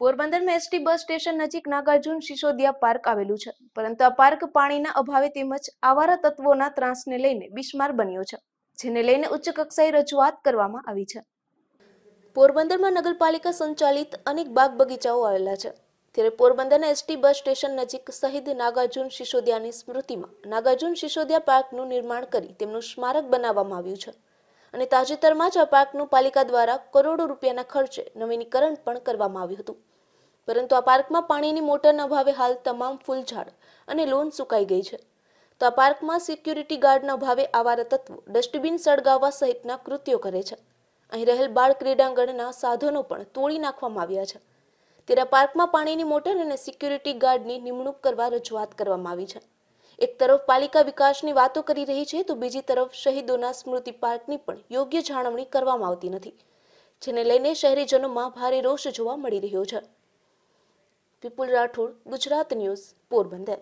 પોરબંદરમાં ST bus station નજીક Nagarjuna Sisodia park આવેલું છે પરંતુ આ પાર્ક પાણીના અભાવે તેમજ આવારા તત્વોના ત્રાસને લઈને બિસ્માર બન્યો છે જેને લઈને ઉચ્ચ કક્ષાએ રજૂઆત કરવામાં આવી છે પોરબંદરમાં નગરપાલિકા સંચાલિત અનેક બાગ બગીચાઓ આવેલા છે ત્યારે પોરબંદરના એસટી બસ સ્ટેશન નજીક શહીદ નાગાર્જુન સિસોદિયાની સ્મૃતિમાં નાગાર્જુન સિસોદિયા પાર્કનું નિર્માણ કરી તેમનું સ્મારક બનાવવામાં આવ્યું છે અને તાજેતરમાં જ આ પાર્કનું પાલિકા દ્વારા કરોડો રૂપિયાના ખર્ચે નવીનીકરણ પણ કરવામાં આવ્યું હતું પરંતુ આ પાર્કમાં પાણીની મોટરના અભાવે હાલ તમામ ફૂલઝાડ અને લોન સુકાઈ ગઈ છે તો આ પાર્કમાં સિક્યુરિટી ગાર્ડના અભાવે આવારા તત્વો ડસ્ટબિન સળગાવવા સહિતના કૃત્યો કરે છે અહીં રહેલ બાળ ક્રીડાંગણના સાધનો પણ તોડી નાખવામાં આવ્યા છે ત્યારે પાર્કમાં પાણીની મોટર અને સિક્યુરિટી ગાર્ડની નિમણૂક કરવા રજૂઆત કરવામાં આવી છે એક તરફ પાલિકા વિકાસની વાતો કરી રહી છે તો બીજી તરફ શહીદોના સ્મૃતિ પાર્કની પણ યોગ્ય જાળવણી કરવામાં આવતી નથી જેને લઈને શહેરીજનોમાં ભારે રોષ જોવા મળી રહ્યો છે વિપુલ રાઠોડ ગુજરાત ન્યૂઝ પોરબંદર